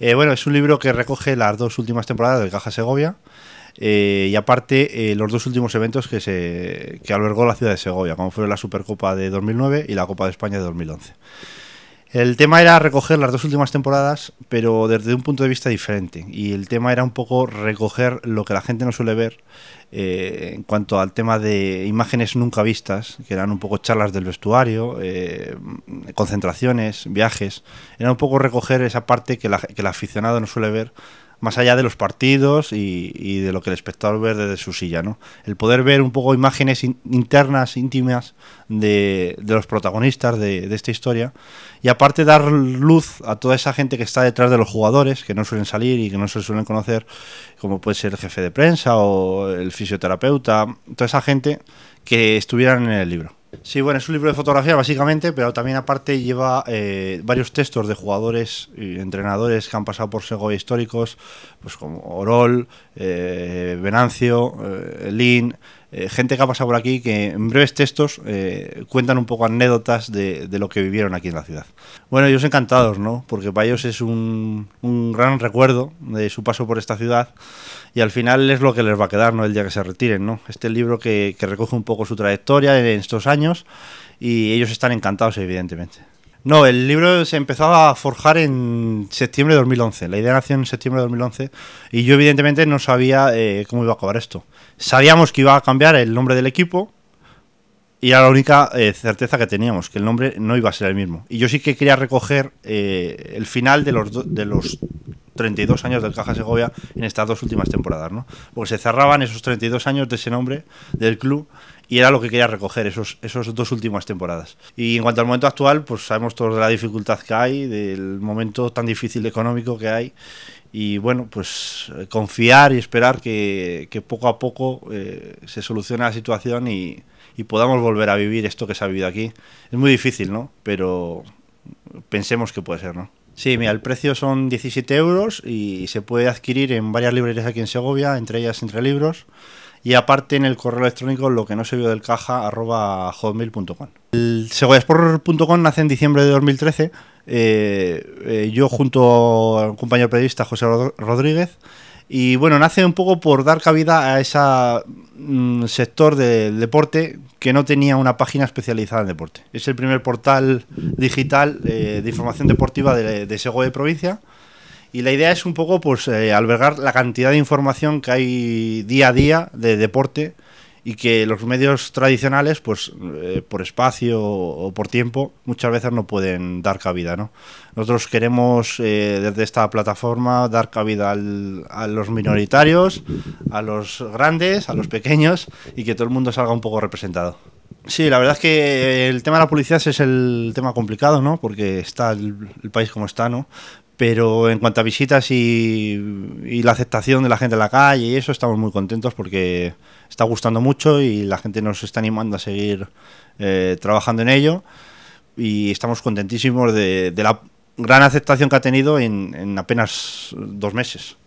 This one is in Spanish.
Eh, bueno, es un libro que recoge las dos últimas temporadas del Caja Segovia. Eh, y aparte eh, los dos últimos eventos que se que albergó la ciudad de Segovia, como fueron la Supercopa de 2009 y la Copa de España de 2011. El tema era recoger las dos últimas temporadas, pero desde un punto de vista diferente. Y el tema era un poco recoger lo que la gente no suele ver eh, en cuanto al tema de imágenes nunca vistas, que eran un poco charlas del vestuario, eh, concentraciones, viajes. Era un poco recoger esa parte que, la, que el aficionado no suele ver más allá de los partidos y, de lo que el espectador ve desde su silla, ¿no? El poder ver un poco imágenes internas, íntimas de, los protagonistas de, de, esta historia y aparte dar luz a toda esa gente que está detrás de los jugadores, que no suelen salir y que no se suelen conocer, como puede ser el jefe de prensa o el fisioterapeuta, toda esa gente que estuvieran en el libro. Sí, bueno, es un libro de fotografía básicamente, pero también aparte lleva eh, varios textos de jugadores y entrenadores que han pasado por Segovia históricos, pues como Orol, eh, Venancio, eh, Lin, eh, gente que ha pasado por aquí que en breves textos eh, cuentan un poco anécdotas de, lo que vivieron aquí en la ciudad. Bueno, ellos encantados, ¿no? Porque para ellos es un, gran recuerdo de su paso por esta ciudad y al final es lo que les va a quedar, ¿no? El día que se retiren, ¿no? Este libro que recoge un poco su trayectoria en estos años y ellos están encantados, evidentemente. No, el libro se empezaba a forjar en septiembre de 2011. La idea nació en septiembre de 2011 y yo evidentemente no sabía eh, cómo iba a acabar esto. Sabíamos que iba a cambiar el nombre del equipo y era la única eh, certeza que teníamos, que el nombre no iba a ser el mismo. Y yo sí que quería recoger eh, el final de los, de los 32 años del Caja Segovia en estas dos últimas temporadas, ¿no? Porque se cerraban esos 32 años de ese nombre del club y era lo que quería recoger esos, esos dos últimas temporadas. Y en cuanto al momento actual, pues sabemos todos de la dificultad que hay, del momento tan difícil económico que hay y bueno, pues eh, confiar y esperar que, poco a poco eh, se solucione la situación y, y podamos volver a vivir esto que se ha vivido aquí. Es muy difícil, ¿no? Pero pensemos que puede ser, ¿no? Sí, mira, el precio son 17 euros y se puede adquirir en varias librerías aquí en Segovia, entre ellas Entre Libros, y aparte en el correo electrónico lo que no se vio del caja arroba hotmail.com. El segoviasport.com nace en diciembre de 2013. Eh, eh, yo junto a un compañero periodista, José Rodríguez, y bueno, nace un poco por dar cabida a ese mm, sector del deporte que no tenía una página especializada en deporte. Es el primer portal digital eh, de información deportiva de, de Segovia de provincia. Y la idea es un poco pues eh, albergar la cantidad de información que hay día a día de deporte y que los medios tradicionales, pues eh, por espacio o, por tiempo, muchas veces no pueden dar cabida, ¿no? Nosotros queremos eh, desde esta plataforma dar cabida a los minoritarios, a los grandes, a los pequeños y que todo el mundo salga un poco representado. Sí, la verdad es que el tema de la publicidad es el tema complicado, ¿no? Porque está el, el país como está, ¿no? Pero en cuanto a visitas y, la aceptación de la gente en la calle y eso, estamos muy contentos porque está gustando mucho y la gente nos está animando a seguir eh, trabajando en ello. Y estamos contentísimos de, la gran aceptación que ha tenido en apenas dos meses.